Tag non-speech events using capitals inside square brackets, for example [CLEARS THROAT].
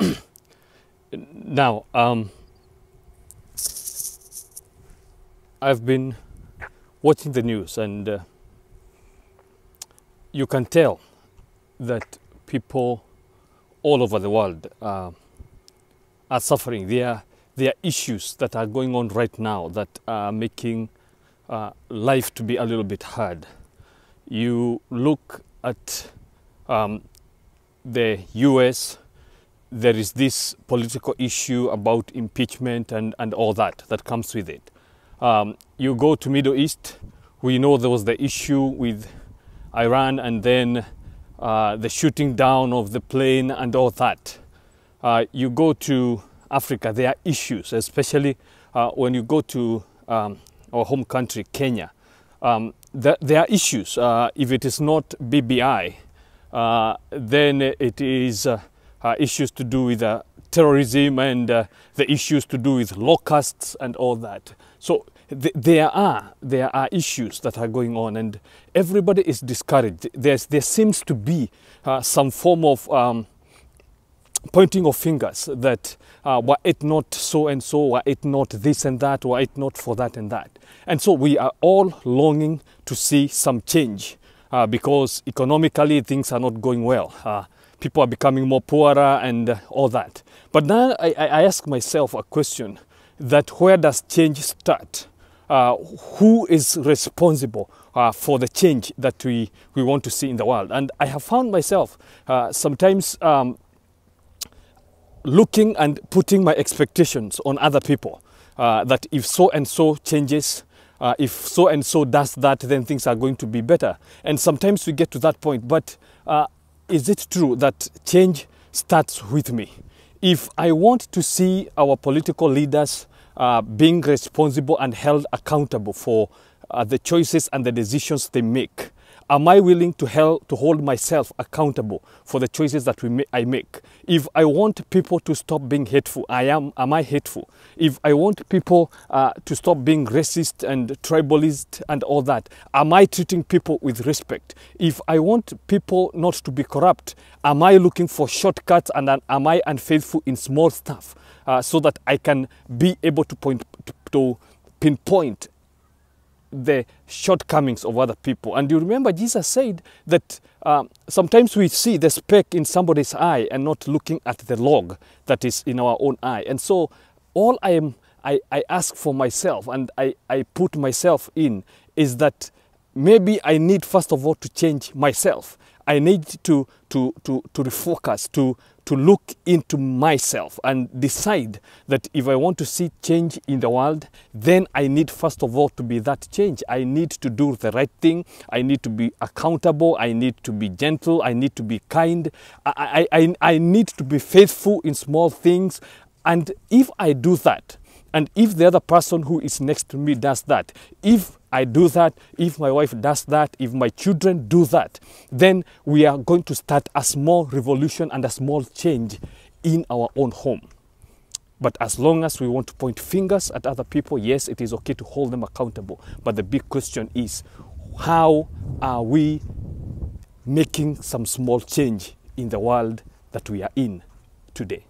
[CLEARS THROAT] now, um, I've been watching the news, and uh, you can tell that people all over the world uh, are suffering. There are, there are issues that are going on right now that are making uh, life to be a little bit hard. You look at um, the US, there is this political issue about impeachment and, and all that that comes with it. Um, you go to Middle East, we know there was the issue with Iran and then uh, the shooting down of the plane and all that. Uh, you go to Africa, there are issues, especially uh, when you go to um, our home country, Kenya. Um, th there are issues. Uh, if it is not BBI, uh, then it is uh, uh, issues to do with uh, terrorism and uh, the issues to do with locusts and all that. So th there are there are issues that are going on, and everybody is discouraged. There's there seems to be uh, some form of um, pointing of fingers that uh, were it not so and so, were it not this and that, were it not for that and that. And so we are all longing to see some change uh, because economically things are not going well. Uh, people are becoming more poorer and all that. But now I, I ask myself a question that where does change start? Uh, who is responsible uh, for the change that we, we want to see in the world? And I have found myself uh, sometimes um, looking and putting my expectations on other people uh, that if so and so changes, uh, if so and so does that, then things are going to be better. And sometimes we get to that point, but uh, is it true that change starts with me? If I want to see our political leaders uh, being responsible and held accountable for uh, the choices and the decisions they make, am I willing to, help, to hold myself accountable for the choices that ma I make? If I want people to stop being hateful, I am, am I hateful? If I want people uh, to stop being racist and tribalist and all that, am I treating people with respect? If I want people not to be corrupt, am I looking for shortcuts and am I unfaithful in small stuff uh, so that I can be able to point to pinpoint the shortcomings of other people. And you remember Jesus said that uh, sometimes we see the speck in somebody's eye and not looking at the log that is in our own eye. And so all I am I, I ask for myself and I, I put myself in is that maybe I need first of all to change myself. I need to, to, to, to refocus, to, to look into myself and decide that if I want to see change in the world, then I need first of all to be that change. I need to do the right thing. I need to be accountable. I need to be gentle. I need to be kind. I, I, I, I need to be faithful in small things. And if I do that, And if the other person who is next to me does that, if I do that, if my wife does that, if my children do that, then we are going to start a small revolution and a small change in our own home. But as long as we want to point fingers at other people, yes, it is okay to hold them accountable. But the big question is how are we making some small change in the world that we are in today?